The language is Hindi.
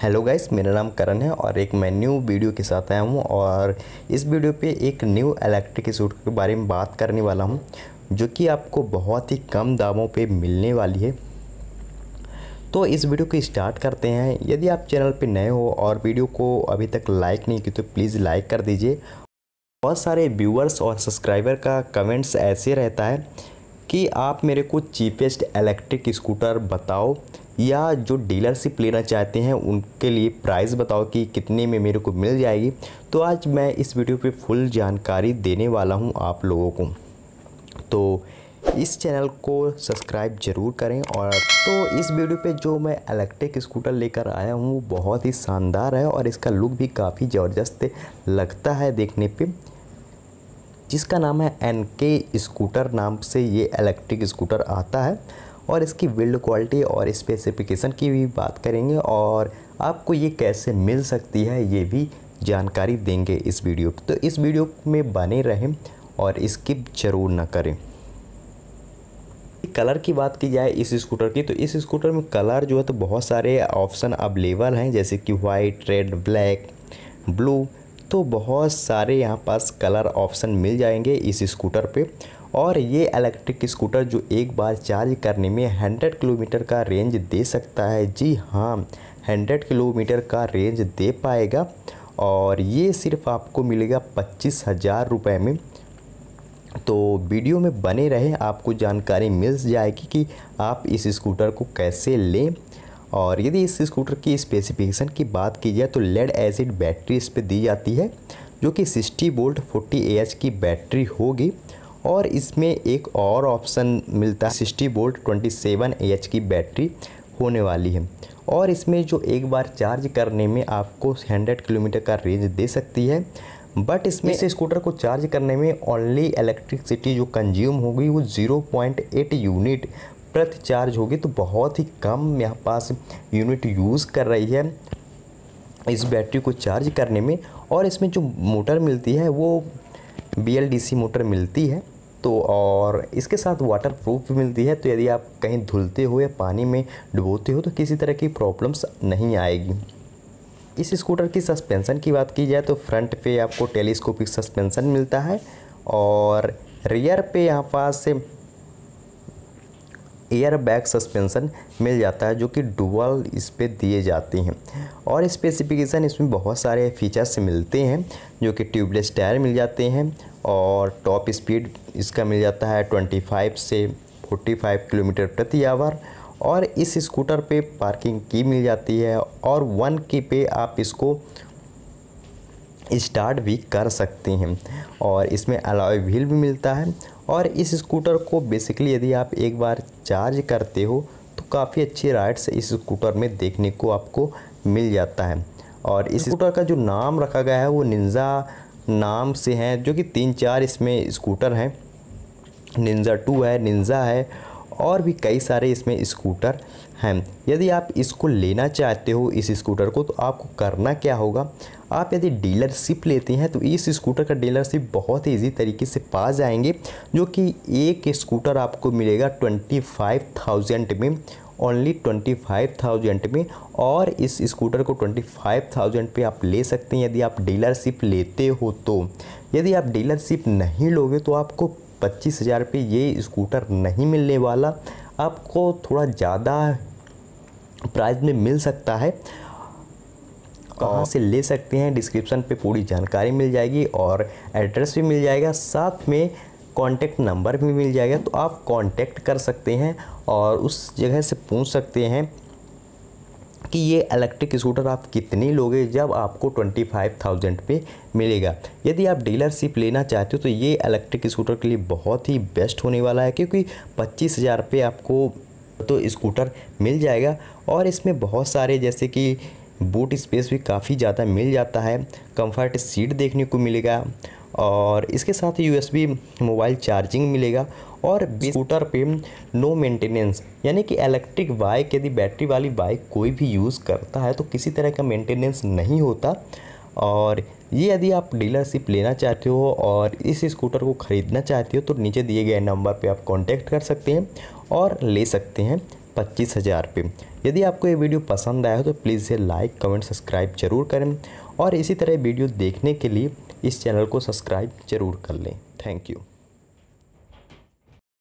हेलो गाइस मेरा नाम करण है और एक मैं न्यू वीडियो के साथ आया हूँ और इस वीडियो पे एक न्यू इलेक्ट्रिक सूट के बारे में बात करने वाला हूँ जो कि आपको बहुत ही कम दामों पे मिलने वाली है तो इस वीडियो को स्टार्ट करते हैं यदि आप चैनल पे नए हो और वीडियो को अभी तक लाइक नहीं की तो प्लीज़ लाइक कर दीजिए बहुत सारे व्यूअर्स और सब्सक्राइबर का कमेंट्स ऐसे रहता है कि आप मेरे को चीपेस्ट इलेक्ट्रिक स्कूटर बताओ या जो डीलरशिप लेना चाहते हैं उनके लिए प्राइस बताओ कि कितने में मेरे को मिल जाएगी तो आज मैं इस वीडियो पे फुल जानकारी देने वाला हूँ आप लोगों को तो इस चैनल को सब्सक्राइब ज़रूर करें और तो इस वीडियो पे जो मैं इलेक्ट्रिक स्कूटर लेकर आया हूँ वो बहुत ही शानदार है और इसका लुक भी काफ़ी ज़बरदस्त लगता है देखने पे जिसका नाम है एन के स्कूटर नाम से ये इलेक्ट्रिक स्कूटर आता है और इसकी बिल्ड क्वालिटी और स्पेसिफिकेशन की भी बात करेंगे और आपको ये कैसे मिल सकती है ये भी जानकारी देंगे इस वीडियो तो इस वीडियो में बने रहें और स्किप जरूर ना करें कलर की बात की जाए इस स्कूटर की तो इस स्कूटर में कलर जो है तो बहुत सारे ऑप्शन अवेलेबल हैं जैसे कि वाइट रेड ब्लैक ब्लू तो बहुत सारे यहाँ पास कलर ऑप्शन मिल जाएंगे इस स्कूटर पे और ये इलेक्ट्रिक स्कूटर जो एक बार चार्ज करने में हंड्रेड किलोमीटर का रेंज दे सकता है जी हाँ हंड्रेड किलोमीटर का रेंज दे पाएगा और ये सिर्फ आपको मिलेगा पच्चीस हज़ार रुपये में तो वीडियो में बने रहे आपको जानकारी मिल जाएगी कि आप इस स्कूटर को कैसे लें और यदि इस स्कूटर की स्पेसिफिकेशन की बात की जाए तो लेड एसिड बैटरी इस पर दी जाती है जो कि 60 वोल्ट 40 एच की बैटरी होगी और इसमें एक और ऑप्शन मिलता है sixty volt twenty seven H की बैटरी होने वाली है और इसमें जो एक बार चार्ज करने में आपको हंड्रेड किलोमीटर का रेंज दे सकती है बट इसमें इस स्कूटर को चार्ज करने में ओनली इलेक्ट्रिकसिटी जो कंज्यूम होगी वो ज़ीरो पॉइंट एट यूनिट प्रति चार्ज होगी तो बहुत ही कम यहाँ पास यूनिट यूज़ कर रही है इस बैटरी को चार्ज करने में और इसमें जो मोटर मिलती है वो बी मोटर मिलती है तो और इसके साथ वाटर प्रूफ भी मिलती है तो यदि आप कहीं धुलते हो या पानी में डुबोते हो तो किसी तरह की प्रॉब्लम्स नहीं आएगी इस स्कूटर की सस्पेंसन की बात की जाए तो फ्रंट पे आपको टेलीस्कोपिक सस्पेंसन मिलता है और रियर पे यहाँ पास से एयर बैग सस्पेंसन मिल जाता है जो कि डुअल इस पर दिए जाते हैं और स्पेसिफिकेशन इसमें बहुत सारे फीचर्स मिलते हैं जो कि ट्यूबलेस टायर मिल जाते हैं और टॉप स्पीड इसका मिल जाता है 25 से 45 किलोमीटर प्रति आवर और इस स्कूटर पे पार्किंग की मिल जाती है और वन की पे आप इसको स्टार्ट भी कर सकते हैं और इसमें अलॉय व्हील भी मिलता है और इस स्कूटर को बेसिकली यदि आप एक बार चार्ज करते हो तो काफ़ी अच्छी राइड्स इस स्कूटर में देखने को आपको मिल जाता है और इस स्कूटर का जो नाम रखा गया है वो निंजा नाम से हैं जो कि तीन चार इसमें स्कूटर हैं निंजा टू है निंजा है और भी कई सारे इसमें स्कूटर हैं यदि आप इसको लेना चाहते हो इस स्कूटर को तो आपको करना क्या होगा आप यदि डीलरशिप लेते हैं तो इस स्कूटर का डीलरशिप बहुत ईजी तरीके से पा जाएंगे जो कि एक स्कूटर आपको मिलेगा ट्वेंटी फाइव थाउजेंड में ओनली ट्वेंटी फाइव थाउजेंड में और इस स्कूटर को ट्वेंटी फाइव थाउजेंड पर आप ले सकते हैं यदि आप डीलरशिप लेते हो तो यदि आप डीलरशिप नहीं लोगे तो आपको पच्चीस हज़ार रुपये ये स्कूटर नहीं मिलने वाला आपको थोड़ा ज़्यादा प्राइस में मिल सकता है कहाँ से ले सकते हैं डिस्क्रिप्शन पे पूरी जानकारी मिल जाएगी और एड्रेस भी मिल जाएगा साथ में कांटेक्ट नंबर भी मिल जाएगा तो आप कांटेक्ट कर सकते हैं और उस जगह से पूछ सकते हैं कि ये इलेक्ट्रिक स्कूटर आप कितने लोगे जब आपको ट्वेंटी फाइव थाउजेंड पे मिलेगा यदि आप डीलरशिप लेना चाहते हो तो ये इलेक्ट्रिक स्कूटर के लिए बहुत ही बेस्ट होने वाला है क्योंकि पच्चीस हज़ार पे आपको तो स्कूटर मिल जाएगा और इसमें बहुत सारे जैसे कि बूट स्पेस भी काफ़ी ज़्यादा मिल जाता है कंफर्ट सीट देखने को मिलेगा और इसके साथ यूएसबी मोबाइल चार्जिंग मिलेगा और स्कूटर पे नो मेंटेनेंस यानी कि इलेक्ट्रिक बाइक यदि बैटरी वाली बाइक कोई भी यूज़ करता है तो किसी तरह का मेंटेनेंस नहीं होता और ये यदि आप डीलरशिप लेना चाहते हो और इस स्कूटर को ख़रीदना चाहते हो तो नीचे दिए गए नंबर पे आप कांटेक्ट कर सकते हैं और ले सकते हैं पच्चीस हज़ार पे यदि आपको ये वीडियो पसंद आया हो तो प्लीज़ इसे लाइक कमेंट सब्सक्राइब जरूर करें और इसी तरह वीडियो देखने के लिए इस चैनल को सब्सक्राइब जरूर कर लें थैंक यू